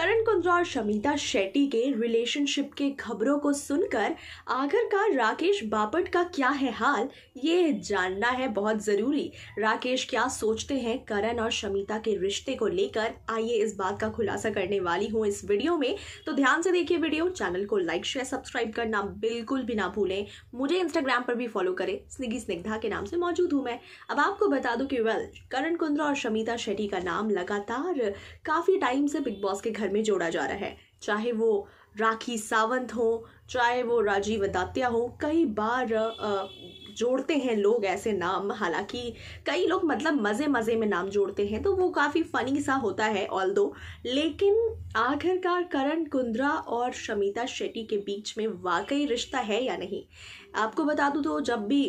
करण कुंद्रा और शमिता शेट्टी के रिलेशनशिप के खबरों को सुनकर आखिरकार राकेश बापट का क्या है हाल ये जानना है बहुत ज़रूरी राकेश क्या सोचते हैं करण और शमिता के रिश्ते को लेकर आइए इस बात का खुलासा करने वाली हूँ इस वीडियो में तो ध्यान से देखिए वीडियो चैनल को लाइक शेयर सब्सक्राइब करना बिल्कुल भी ना भूलें मुझे इंस्टाग्राम पर भी फॉलो करें स्निगी स्निग्धा के नाम से मौजूद हूँ मैं अब आपको बता दूँ कि वेल करण कुंद्रा और शमिता शेट्टी का नाम लगातार काफ़ी टाइम से बिग बॉस के घर घर में जोड़ा जा रहा है चाहे वो राखी सावंत हो चाहे वो राजीव दात्या हो कई बार जोड़ते हैं लोग ऐसे नाम हालांकि कई लोग मतलब मज़े मज़े में नाम जोड़ते हैं तो वो काफ़ी फ़नी सा होता है ऑल दो लेकिन आखिरकार करण कुंद्रा और शमिता शेट्टी के बीच में वाकई रिश्ता है या नहीं आपको बता दूँ तो जब भी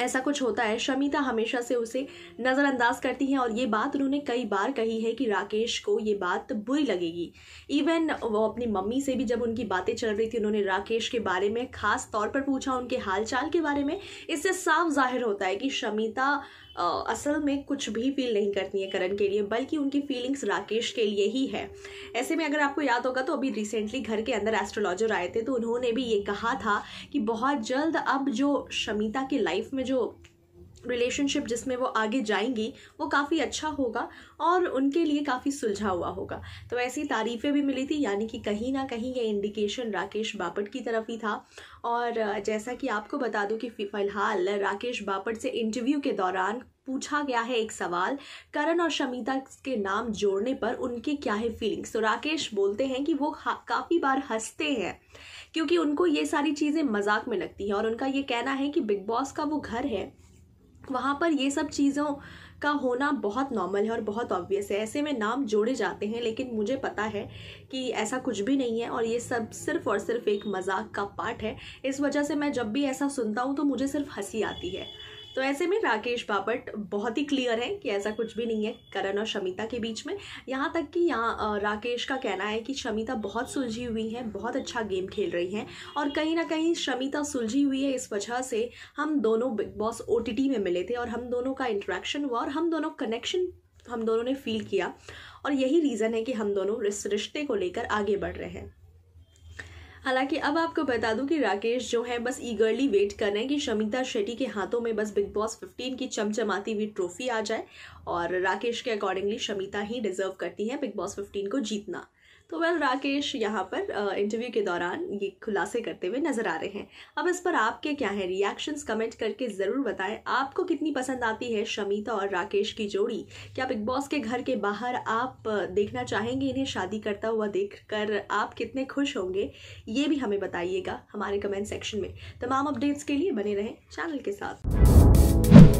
ऐसा कुछ होता है शमिता हमेशा से उसे नज़रअंदाज करती हैं और ये बात उन्होंने कई बार कही है कि राकेश को ये बात बुरी लगेगी इवन वो अपनी मम्मी से भी जब उनकी बातें चल रही थी उन्होंने राकेश के बारे में खास तौर पर पूछा उनके हालचाल के बारे में इससे साफ जाहिर होता है कि शमिता असल में कुछ भी फील नहीं करती है करण के लिए बल्कि उनकी फीलिंग्स राकेश के लिए ही है ऐसे में अगर आपको याद होगा तो अभी रिसेंटली घर के अंदर एस्ट्रोलॉजर आए थे तो उन्होंने भी ये कहा था कि बहुत जल्द अब जो शमिता की लाइफ में जो रिलेशनशिप जिसमें वो आगे जाएंगी वो काफ़ी अच्छा होगा और उनके लिए काफ़ी सुलझा हुआ होगा तो ऐसी तारीफ़ें भी मिली थी यानी कि कहीं ना कहीं ये इंडिकेशन राकेश बापट की तरफ ही था और जैसा कि आपको बता दूं कि फ़िलहाल राकेश बापट से इंटरव्यू के दौरान पूछा गया है एक सवाल करण और शमिता के नाम जोड़ने पर उनके क्या है फीलिंग्स तो राकेश बोलते हैं कि वो काफ़ी बार हंसते हैं क्योंकि उनको ये सारी चीज़ें मजाक में लगती हैं और उनका ये कहना है कि बिग बॉस का वो घर है वहाँ पर ये सब चीज़ों का होना बहुत नॉर्मल है और बहुत ऑब्वियस है ऐसे में नाम जोड़े जाते हैं लेकिन मुझे पता है कि ऐसा कुछ भी नहीं है और ये सब सिर्फ और सिर्फ एक मजाक का पार्ट है इस वजह से मैं जब भी ऐसा सुनता हूँ तो मुझे सिर्फ हंसी आती है तो ऐसे में राकेश बापट बहुत ही क्लियर है कि ऐसा कुछ भी नहीं है करण और शमिता के बीच में यहाँ तक कि यहाँ राकेश का कहना है कि शमिता बहुत सुलझी हुई है बहुत अच्छा गेम खेल रही हैं और कहीं ना कहीं शमिता सुलझी हुई है इस वजह से हम दोनों बिग बॉस ओ में मिले थे और हम दोनों का इंट्रैक्शन हुआ और हम दोनों कनेक्शन हम दोनों ने फील किया और यही रीज़न है कि हम दोनों इस रिश्ते को लेकर आगे बढ़ रहे हैं हालांकि अब आपको बता दूं कि राकेश जो है बस ईगरली वेट कर रहे हैं कि शमिता शेट्टी के हाथों में बस बिग बॉस 15 की चमचमाती हुई ट्रॉफी आ जाए और राकेश के अकॉर्डिंगली शमिता ही डिजर्व करती है बिग बॉस 15 को जीतना तो वेल राकेश यहाँ पर इंटरव्यू के दौरान ये खुलासे करते हुए नजर आ रहे हैं अब इस पर आपके क्या है रिएक्शंस कमेंट करके ज़रूर बताएं आपको कितनी पसंद आती है शमिता और राकेश की जोड़ी क्या बिग बॉस के घर के बाहर आप देखना चाहेंगे इन्हें शादी करता हुआ देख कर आप कितने खुश होंगे ये भी हमें बताइएगा हमारे कमेंट सेक्शन में तमाम अपडेट्स के लिए बने रहें चैनल के साथ